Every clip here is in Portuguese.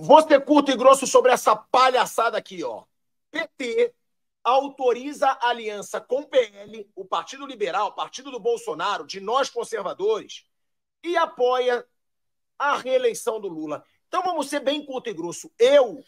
Vou ser curto e grosso sobre essa palhaçada aqui, ó. PT autoriza a aliança com PL, o Partido Liberal, o Partido do Bolsonaro, de nós conservadores, e apoia a reeleição do Lula. Então vamos ser bem curto e grosso. Eu.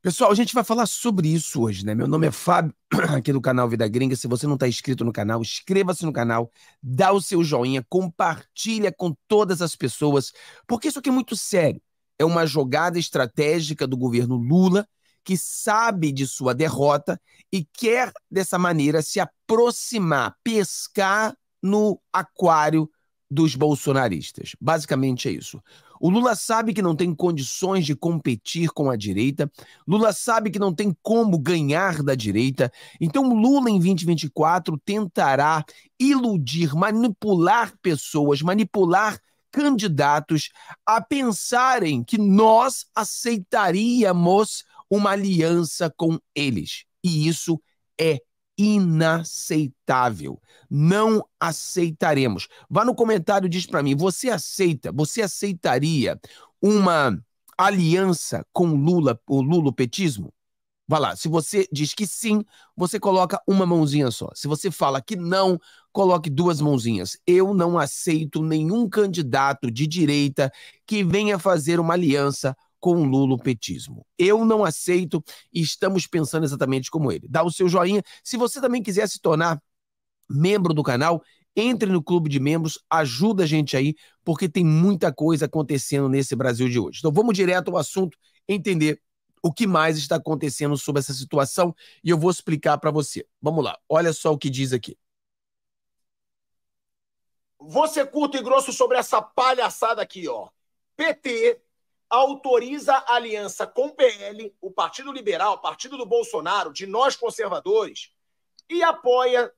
Pessoal, a gente vai falar sobre isso hoje, né? Meu nome é Fábio, aqui do canal Vida Gringa. Se você não está inscrito no canal, inscreva-se no canal, dá o seu joinha, compartilha com todas as pessoas, porque isso aqui é muito sério é uma jogada estratégica do governo Lula, que sabe de sua derrota e quer, dessa maneira, se aproximar, pescar no aquário dos bolsonaristas. Basicamente é isso. O Lula sabe que não tem condições de competir com a direita, Lula sabe que não tem como ganhar da direita, então Lula em 2024 tentará iludir, manipular pessoas, manipular candidatos a pensarem que nós aceitaríamos uma aliança com eles. E isso é inaceitável. Não aceitaremos. Vá no comentário e diz para mim, você aceita, você aceitaria uma aliança com Lula, o lulopetismo? Vai lá, se você diz que sim, você coloca uma mãozinha só. Se você fala que não, coloque duas mãozinhas. Eu não aceito nenhum candidato de direita que venha fazer uma aliança com o lulopetismo. Eu não aceito e estamos pensando exatamente como ele. Dá o seu joinha. Se você também quiser se tornar membro do canal, entre no clube de membros, ajuda a gente aí, porque tem muita coisa acontecendo nesse Brasil de hoje. Então vamos direto ao assunto, entender o que mais está acontecendo sobre essa situação e eu vou explicar para você. Vamos lá, olha só o que diz aqui. Você curto e grosso sobre essa palhaçada aqui, ó. PT autoriza aliança com PL, o Partido Liberal, o Partido do Bolsonaro, de nós conservadores, e apoia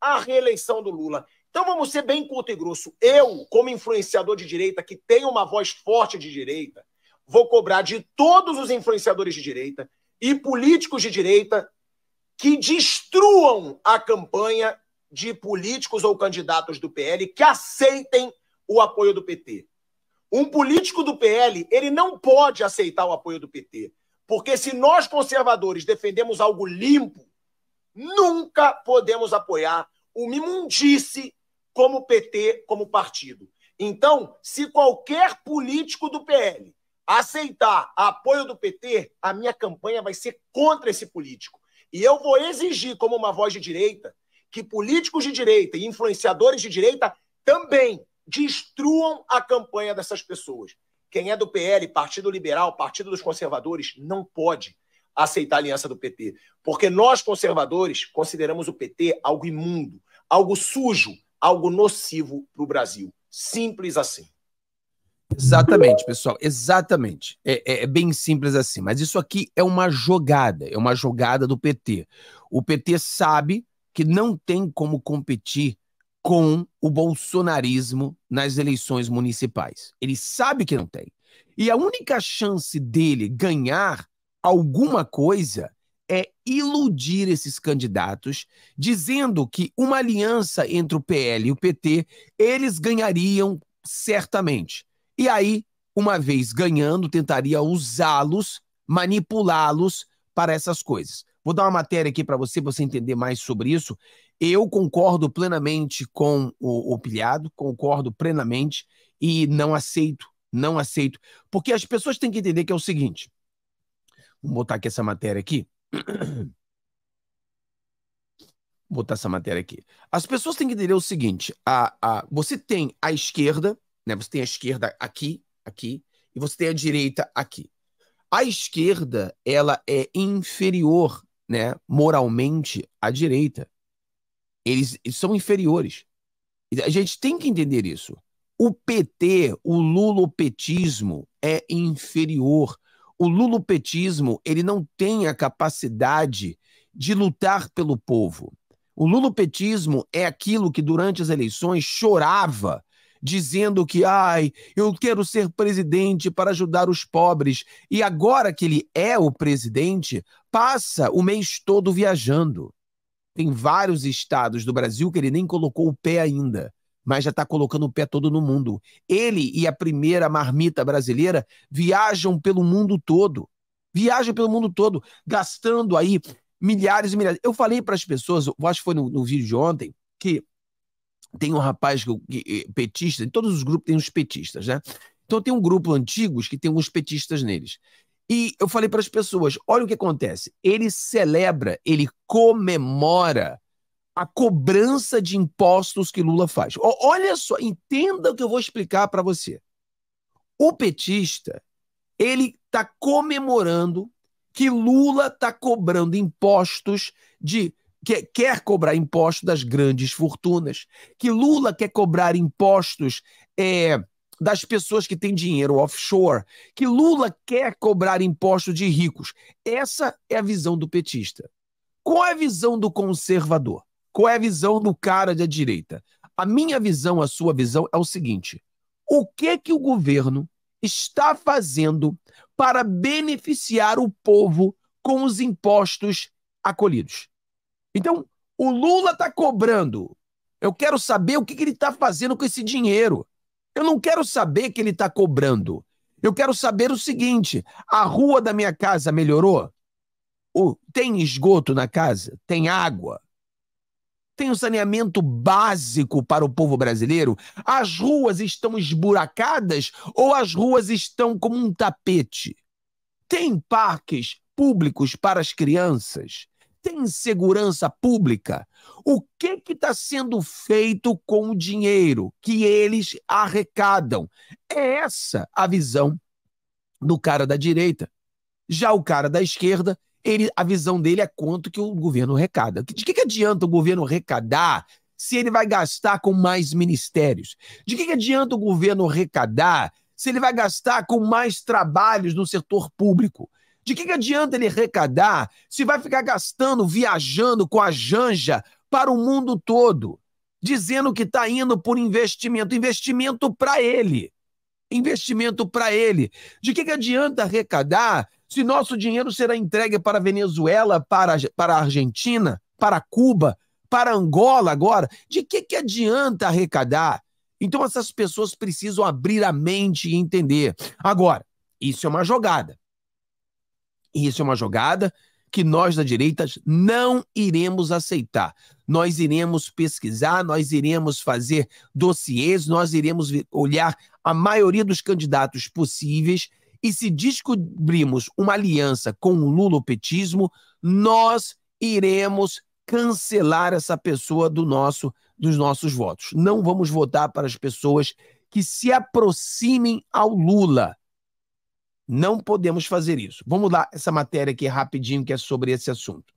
a reeleição do Lula. Então vamos ser bem curto e grosso. Eu, como influenciador de direita, que tem uma voz forte de direita, vou cobrar de todos os influenciadores de direita e políticos de direita que destruam a campanha de políticos ou candidatos do PL que aceitem o apoio do PT. Um político do PL, ele não pode aceitar o apoio do PT, porque se nós conservadores defendemos algo limpo, nunca podemos apoiar uma mimundice como PT, como partido. Então, se qualquer político do PL aceitar apoio do PT, a minha campanha vai ser contra esse político. E eu vou exigir, como uma voz de direita, que políticos de direita e influenciadores de direita também destruam a campanha dessas pessoas. Quem é do PL, Partido Liberal, Partido dos Conservadores, não pode aceitar a aliança do PT. Porque nós, conservadores, consideramos o PT algo imundo, algo sujo, algo nocivo para o Brasil. Simples assim. Exatamente, pessoal, exatamente. É, é, é, bem simples assim, mas isso aqui é uma jogada, é uma jogada do PT. O PT sabe que não tem como competir com o bolsonarismo nas eleições municipais. Ele sabe que não tem. E a única chance dele ganhar alguma coisa é iludir esses candidatos, dizendo que uma aliança entre o PL e o PT eles ganhariam certamente e aí, uma vez ganhando, tentaria usá-los, manipulá-los para essas coisas. Vou dar uma matéria aqui para você, você entender mais sobre isso. Eu concordo plenamente com o, o pilhado, concordo plenamente e não aceito, não aceito. Porque as pessoas têm que entender que é o seguinte. Vou botar aqui essa matéria aqui. Vou botar essa matéria aqui. As pessoas têm que entender o seguinte: a, a, você tem a esquerda, né? Você tem a esquerda aqui, aqui, e você tem a direita aqui. A esquerda ela é inferior, né, moralmente, à direita. Eles, eles são inferiores. A gente tem que entender isso. O PT, o lulopetismo é inferior. O lulopetismo ele não tem a capacidade de lutar pelo povo. O lulopetismo é aquilo que durante as eleições chorava dizendo que, ai, eu quero ser presidente para ajudar os pobres. E agora que ele é o presidente, passa o mês todo viajando. Tem vários estados do Brasil que ele nem colocou o pé ainda, mas já está colocando o pé todo no mundo. Ele e a primeira marmita brasileira viajam pelo mundo todo. Viajam pelo mundo todo, gastando aí milhares e milhares. Eu falei para as pessoas, eu acho que foi no, no vídeo de ontem, que tem um rapaz que, eh, petista, em todos os grupos tem uns petistas, né? Então tem um grupo antigos que tem uns petistas neles. E eu falei para as pessoas: olha o que acontece. Ele celebra, ele comemora a cobrança de impostos que Lula faz. Olha só, entenda o que eu vou explicar para você. O petista, ele está comemorando que Lula está cobrando impostos de que quer cobrar impostos das grandes fortunas, que Lula quer cobrar impostos é, das pessoas que têm dinheiro offshore, que Lula quer cobrar impostos de ricos. Essa é a visão do petista. Qual é a visão do conservador? Qual é a visão do cara da direita? A minha visão, a sua visão é o seguinte: o que é que o governo está fazendo para beneficiar o povo com os impostos acolhidos? Então, o Lula está cobrando. Eu quero saber o que, que ele está fazendo com esse dinheiro. Eu não quero saber que ele está cobrando. Eu quero saber o seguinte: a rua da minha casa melhorou? O, tem esgoto na casa? Tem água? Tem o um saneamento básico para o povo brasileiro? As ruas estão esburacadas ou as ruas estão como um tapete? Tem parques públicos para as crianças? tem segurança pública? O que está sendo feito com o dinheiro que eles arrecadam? É essa a visão do cara da direita. Já o cara da esquerda, ele, a visão dele é quanto que o governo arrecada. De que, que adianta o governo arrecadar se ele vai gastar com mais ministérios? De que, que adianta o governo arrecadar se ele vai gastar com mais trabalhos no setor público? De que, que adianta ele arrecadar se vai ficar gastando, viajando com a janja para o mundo todo, dizendo que está indo por investimento? Investimento para ele. Investimento para ele. De que, que adianta arrecadar se nosso dinheiro será entregue para a Venezuela, para, para a Argentina, para Cuba, para Angola agora? De que, que adianta arrecadar? Então essas pessoas precisam abrir a mente e entender. Agora, isso é uma jogada. E isso é uma jogada que nós da direita não iremos aceitar. Nós iremos pesquisar, nós iremos fazer dossiês, nós iremos olhar a maioria dos candidatos possíveis e se descobrirmos uma aliança com o lulopetismo, nós iremos cancelar essa pessoa do nosso dos nossos votos. Não vamos votar para as pessoas que se aproximem ao Lula. Não podemos fazer isso. Vamos lá, essa matéria aqui rapidinho, que é sobre esse assunto.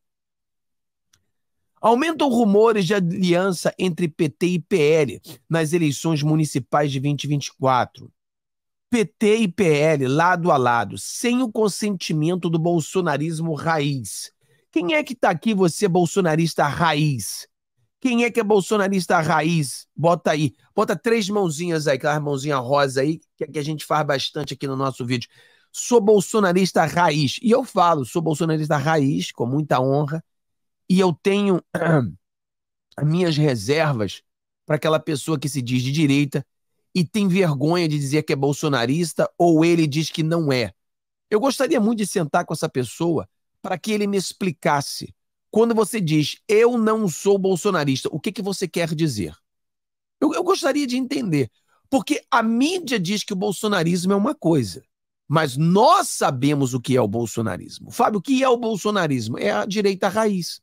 Aumentam rumores de aliança entre PT e PL nas eleições municipais de 2024. PT e PL lado a lado, sem o consentimento do bolsonarismo raiz. Quem é que está aqui, você bolsonarista raiz? Quem é que é bolsonarista raiz? Bota aí, bota três mãozinhas aí, aquela mãozinha rosa aí, é que, a gente faz bastante aqui no nosso vídeo. Sou bolsonarista raiz. E eu falo, sou bolsonarista raiz, com muita honra, e eu tenho minhas reservas para aquela pessoa que se diz de direita e tem vergonha de dizer que é bolsonarista ou ele diz que não é. Eu gostaria muito de sentar com essa pessoa para que ele me explicasse. Quando você diz eu não sou bolsonarista, o que, que você quer dizer? Eu, eu gostaria de entender. Porque a mídia diz que o bolsonarismo é uma coisa. Mas nós sabemos o que é o bolsonarismo. Fábio, o que é o bolsonarismo? É a direita raiz.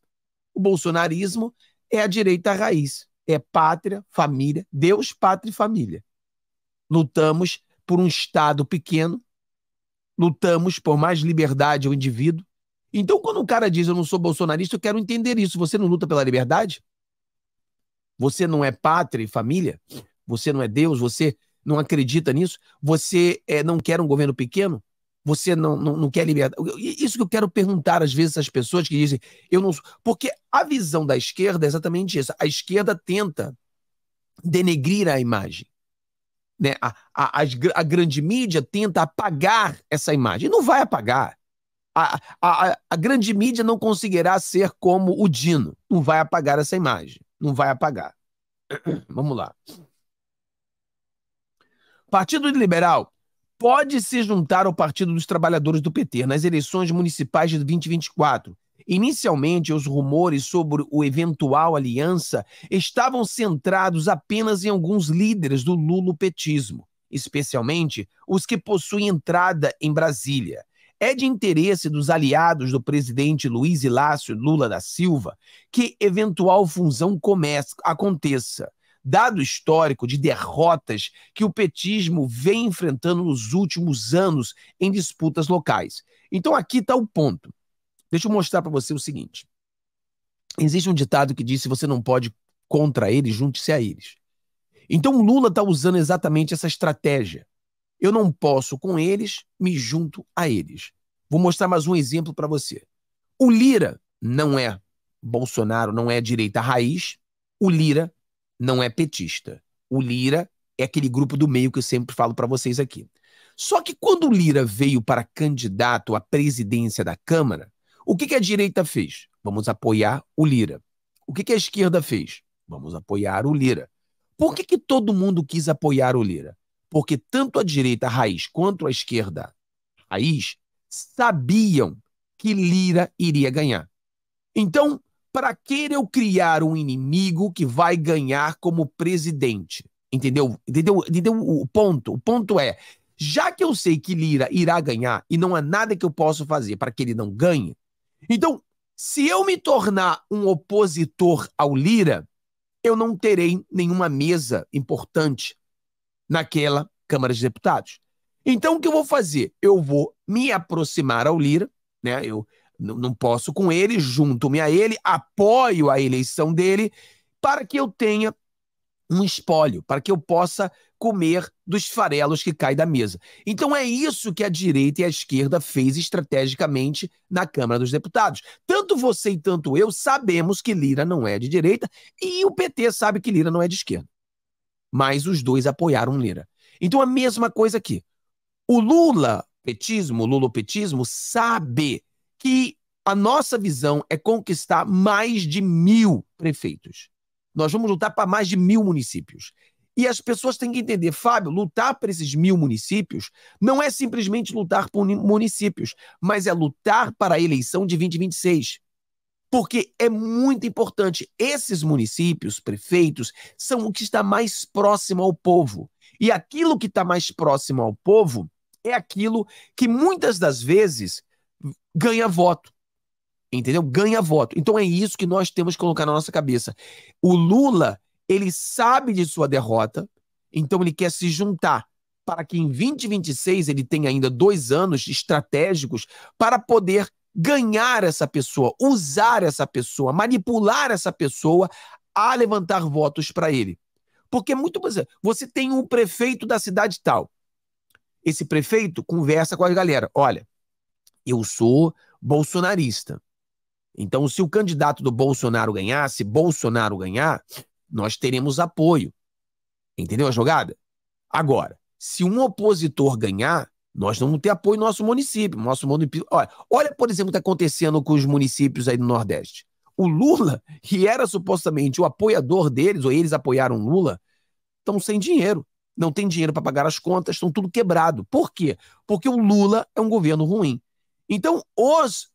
O bolsonarismo é a direita raiz. É pátria, família, Deus, pátria e família. Lutamos por um Estado pequeno, lutamos por mais liberdade ao indivíduo. Então, quando o cara diz eu não sou bolsonarista, eu quero entender isso. Você não luta pela liberdade? Você não é pátria e família? Você não é Deus? Você não acredita nisso? Você é, não quer um governo pequeno? Você não, não, não, quer liberdade? Isso que eu quero perguntar às vezes às pessoas que dizem, eu não. Porque a visão da esquerda é exatamente isso. A esquerda tenta denegrir a imagem. Né? A, a, a grande mídia tenta apagar essa imagem. Não vai apagar. A, a, a, grande mídia não conseguirá ser como o Dino. Não vai apagar essa imagem. Não vai apagar. Vamos lá. Partido Liberal pode se juntar ao Partido dos Trabalhadores do PT nas eleições municipais de 2024. Inicialmente, os rumores sobre o eventual aliança estavam centrados apenas em alguns líderes do lulopetismo, especialmente os que possuem entrada em Brasília. É de interesse dos aliados do presidente Luiz Inácio Lula da Silva que eventual fusão comece, aconteça dado histórico de derrotas que o petismo vem enfrentando nos últimos anos em disputas locais. Então aqui está o ponto. Deixa eu mostrar para você o seguinte. Existe um ditado que diz: se você não pode contra eles, junte-se a eles. Então Lula está usando exatamente essa estratégia. Eu não posso com eles, me junto a eles. Vou mostrar mais um exemplo para você. O Lira não é Bolsonaro, não é direita raiz. O Lira não é petista. O Lira é aquele grupo do meio que eu sempre falo para vocês aqui. Só que quando o Lira veio para candidato à presidência da Câmara, o que, que a direita fez? Vamos apoiar o Lira. O que, que a esquerda fez? Vamos apoiar o Lira. Por que, que todo mundo quis apoiar o Lira? Porque tanto a direita raiz quanto a esquerda raiz sabiam que Lira iria ganhar. Então, para que eu criar um inimigo que vai ganhar como presidente? Entendeu? Entendeu? Entendeu o ponto? O ponto é, já que eu sei que Lira irá ganhar e não há nada que eu possa fazer para que ele não ganhe, então, se eu me tornar um opositor ao Lira, eu não terei nenhuma mesa importante naquela Câmara de Deputados. Então, o que eu vou fazer? Eu vou me aproximar ao Lira, né? Eu, não, não posso com ele, junto-me a ele, apoio a eleição dele para que eu tenha um espólio, para que eu possa comer dos farelos que caem da mesa. Então é isso que a direita e a esquerda fez estrategicamente na Câmara dos Deputados. Tanto você e tanto eu sabemos que Lira não é de direita e o PT sabe que Lira não é de esquerda. Mas os dois apoiaram Lira. Então a mesma coisa aqui. O Lula petismo, o lulopetismo sabe que a nossa visão é conquistar mais de mil prefeitos. Nós vamos lutar para mais de mil municípios. E as pessoas têm que entender, Fábio, lutar para esses mil municípios não é simplesmente lutar por municípios, mas é lutar para a eleição de 2026. Porque é muito importante. Esses municípios, prefeitos, são o que está mais próximo ao povo. E aquilo que está mais próximo ao povo é aquilo que muitas das vezes ganha voto. Entendeu? Ganha voto. Então é isso que nós temos que colocar na nossa cabeça. O Lula, ele sabe de sua derrota, então ele quer se juntar para que em 2026 ele tenha ainda dois anos estratégicos para poder ganhar essa pessoa, usar essa pessoa, manipular essa pessoa a levantar votos para ele. Porque é muito. Você tem um prefeito da cidade tal. Esse prefeito conversa com a galera. Olha, eu sou bolsonarista. Então, se o candidato do Bolsonaro ganhar, se Bolsonaro ganhar, nós teremos apoio. Entendeu a jogada? Agora, se um opositor ganhar, nós não vamos ter apoio no nosso município. Nosso município olha, olha, por exemplo, o que está acontecendo com os municípios aí do Nordeste. O Lula, que era supostamente o apoiador deles, ou eles apoiaram o Lula, estão sem dinheiro. Não tem dinheiro para pagar as contas, estão tudo quebrado. Por quê? Porque o Lula é um governo ruim. Então, os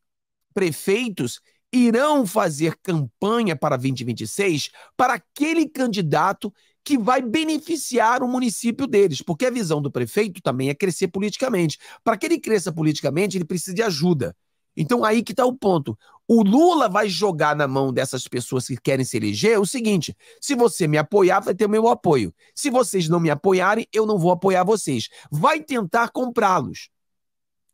prefeitos irão fazer campanha para 2026 para aquele candidato que vai beneficiar o município deles, porque a visão do prefeito também é crescer politicamente. Para que ele cresça politicamente, ele precisa de ajuda. Então aí que está o ponto. O Lula vai jogar na mão dessas pessoas que querem se eleger o seguinte: se você me apoiar, vai ter o meu apoio. Se vocês não me apoiarem, eu não vou apoiar vocês. Vai tentar comprá-los.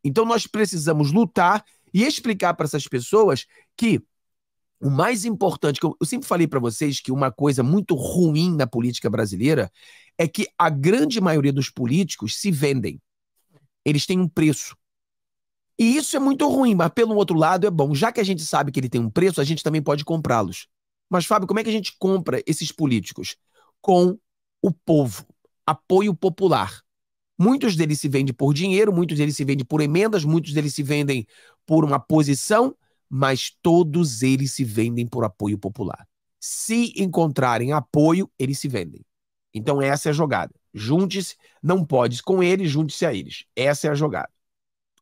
Então nós precisamos lutar e explicar para essas pessoas que o mais importante, que eu, eu sempre falei para vocês que uma coisa muito ruim na política brasileira é que a grande maioria dos políticos se vendem. Eles têm um preço. E isso é muito ruim, mas pelo outro lado é bom. Já que a gente sabe que ele tem um preço, a gente também pode comprá-los. Mas, Fábio, como é que a gente compra esses políticos? Com o povo, apoio popular. Muitos deles se vendem por dinheiro, muitos deles se vendem por emendas, muitos deles se vendem por uma posição, mas todos eles se vendem por apoio popular. Se encontrarem apoio, eles se vendem. Então essa é a jogada. Junte-se, não podes com eles, junte-se a eles. Essa é a jogada.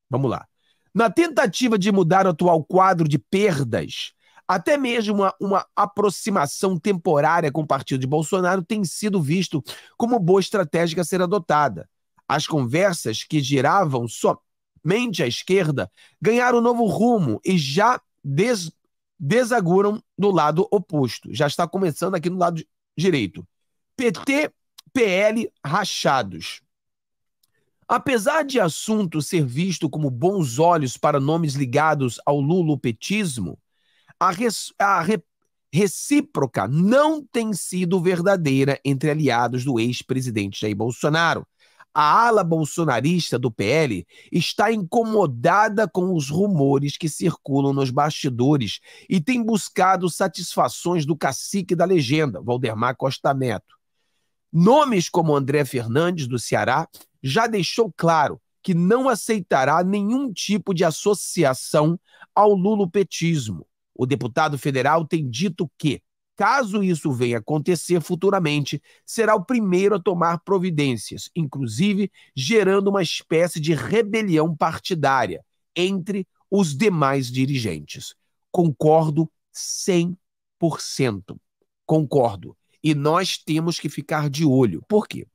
Vamos lá. Na tentativa de mudar o atual quadro de perdas, até mesmo uma, uma, aproximação temporária com o partido de Bolsonaro tem sido visto como boa estratégia a ser adotada. As conversas que giravam somente à esquerda ganharam novo rumo e já des desaguram do lado oposto. Já está começando aqui no lado direito. PT, PL rachados. Apesar de assunto ser visto como bons olhos para nomes ligados ao lulopetismo, a, res, a re, recíproca não tem sido verdadeira entre aliados do ex-presidente Jair Bolsonaro, a ala bolsonarista do PL está incomodada com os rumores que circulam nos bastidores e tem buscado satisfações do cacique da legenda, Valdemar Costa Neto. Nomes como André Fernandes, do Ceará, já deixou claro que não aceitará nenhum tipo de associação ao lulopetismo. O deputado federal tem dito que Caso isso venha acontecer futuramente, será o primeiro a tomar providências, inclusive gerando uma espécie de rebelião partidária entre os demais dirigentes. Concordo 100%. Concordo. E nós temos que ficar de olho. Por quê?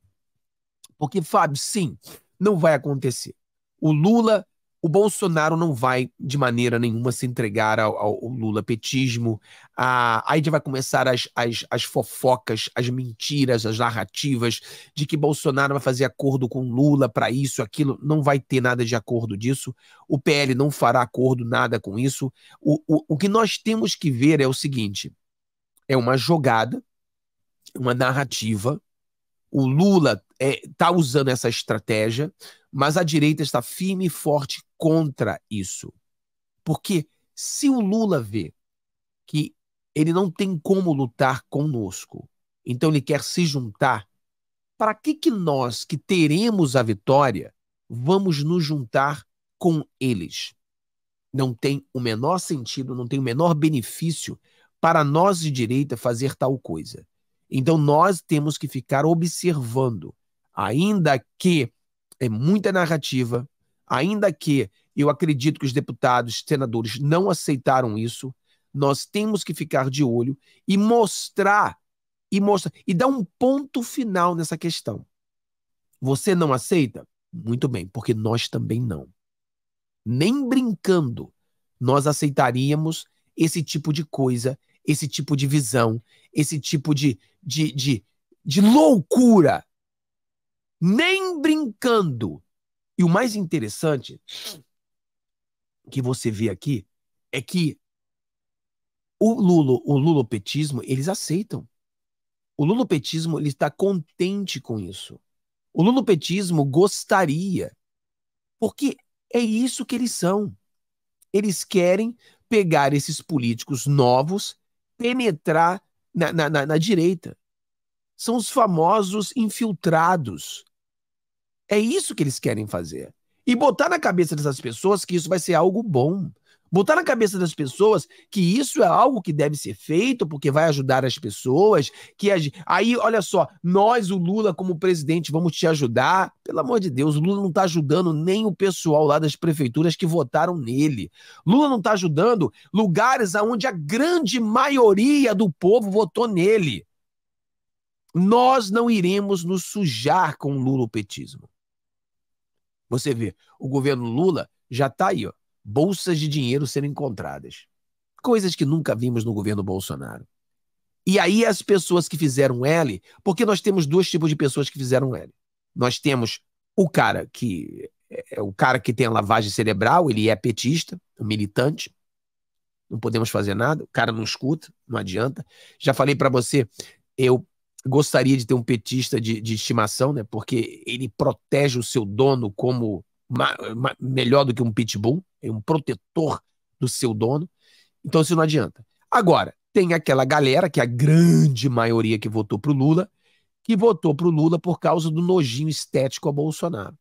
Porque, Fábio, sim, não vai acontecer. O Lula o Bolsonaro não vai de maneira nenhuma se entregar ao, ao Lula petismo. Ah, aí já vai começar as, as, as fofocas, as mentiras, as narrativas de que Bolsonaro vai fazer acordo com Lula para isso, aquilo. Não vai ter nada de acordo disso. O PL não fará acordo nada com isso. O, o, o que nós temos que ver é o seguinte: é uma jogada, uma narrativa. O Lula está eh, é, usando essa estratégia mas a direita está firme e forte contra isso. Porque se o Lula vê que ele não tem como lutar conosco, então ele quer se juntar, para que, que nós, que teremos a vitória, vamos nos juntar com eles? Não tem o menor sentido, não tem o menor benefício para nós de direita fazer tal coisa. Então nós temos que ficar observando, ainda que é muita narrativa, ainda que eu acredito que os deputados, senadores não aceitaram isso. Nós temos que ficar de olho e mostrar e mostrar e dar um ponto final nessa questão. Você não aceita? Muito bem, porque nós também não. Nem brincando nós aceitaríamos esse tipo de coisa, esse tipo de visão, esse tipo de, de, de, de loucura nem brincando. E o mais interessante que você vê aqui é que o Lulo o lulopetismo, eles aceitam. O lulopetismo ele está contente com isso. O lulopetismo gostaria, porque é isso que eles são. Eles querem pegar esses políticos novos, penetrar na, na, na, na direita. São os famosos infiltrados. É isso que eles querem fazer. E botar na cabeça dessas pessoas que isso vai ser algo bom. Botar na cabeça das pessoas que isso é algo que deve ser feito, porque vai ajudar as pessoas. que Aí, olha só, nós, o Lula, como presidente, vamos te ajudar. Pelo amor de Deus, o Lula não está ajudando nem o pessoal lá das prefeituras que votaram nele. Lula não está ajudando lugares onde a grande maioria do povo votou nele. Nós não iremos nos sujar com o lulopetismo. Você vê, o governo Lula já está aí, ó, bolsas de dinheiro sendo encontradas. Coisas que nunca vimos no governo Bolsonaro. E aí as pessoas que fizeram L, porque nós temos dois tipos de pessoas que fizeram L. Nós temos o cara que é o cara que tem a lavagem cerebral, ele é petista, um militante. Não podemos fazer nada, o cara não escuta, não adianta. Já falei para você, eu gostaria de ter um petista de, de estimação, né? Porque ele protege o seu dono como melhor do que um pitbull, é um protetor do seu dono. Então isso não adianta. Agora, tem aquela galera, que é a grande maioria que votou pro Lula, que votou pro Lula por causa do nojinho estético a Bolsonaro.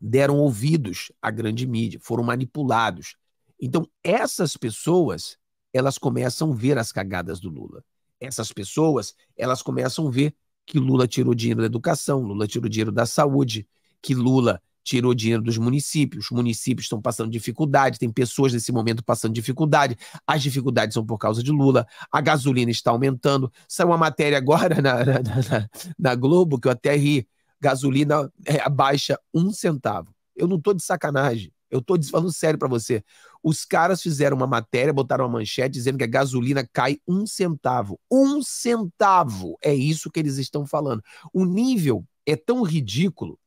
Deram ouvidos à grande mídia, foram manipulados. Então, essas pessoas, elas começam a ver as cagadas do Lula essas pessoas, elas começam a ver que Lula tirou dinheiro da educação, Lula tirou dinheiro da saúde, que Lula tirou dinheiro dos municípios, os municípios estão passando dificuldade, tem pessoas nesse momento passando dificuldade, as dificuldades são por causa de Lula, a gasolina está aumentando. Saiu uma matéria agora na, na, na, na Globo que eu até ri: gasolina é, abaixa um centavo. Eu não estou de sacanagem, eu estou falando sério para você. Os caras fizeram uma matéria, botaram uma manchete dizendo que a gasolina cai um centavo. Um centavo! É isso que eles estão falando. O nível é tão ridículo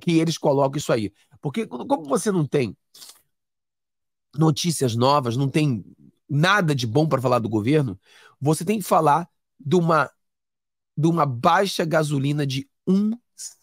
que eles colocam isso aí. Porque como você não tem notícias novas, não tem nada de bom para falar do governo, você tem que falar de uma, de uma baixa gasolina de um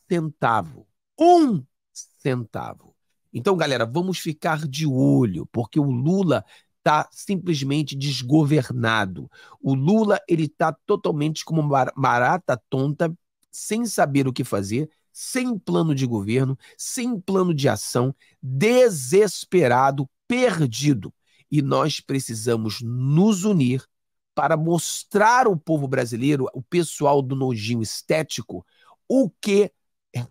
centavo. Um centavo. Então, galera, vamos ficar de olho, porque o Lula está simplesmente desgovernado. O Lula ele está totalmente como uma barata tonta, sem saber o que fazer, sem plano de governo, sem plano de ação, desesperado, perdido. E nós precisamos nos unir para mostrar ao povo brasileiro, o pessoal do nojinho estético, o que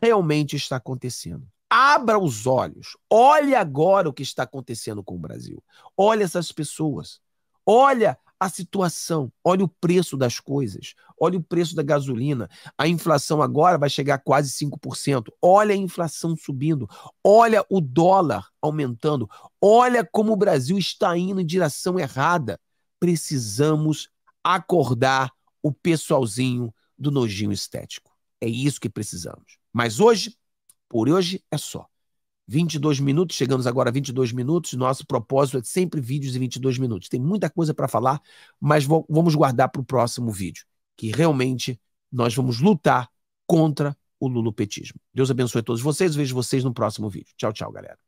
realmente está acontecendo. Abra os olhos. Olhe agora o que está acontecendo com o Brasil. Olha essas pessoas. Olha a situação. Olha o preço das coisas. Olha o preço da gasolina. A inflação agora vai chegar a quase 5%. Olha a inflação subindo. Olha o dólar aumentando. Olha como o Brasil está indo em direção errada. Precisamos acordar o pessoalzinho do nojinho estético. É isso que precisamos. Mas hoje por hoje é só. 22 minutos, chegamos agora a 22 minutos. Nosso propósito é sempre vídeos em 22 minutos. Tem muita coisa para falar, mas vamos guardar para o próximo vídeo, que realmente nós vamos lutar contra o lulopetismo. Deus abençoe todos vocês. Vejo vocês no próximo vídeo. Tchau, tchau, galera.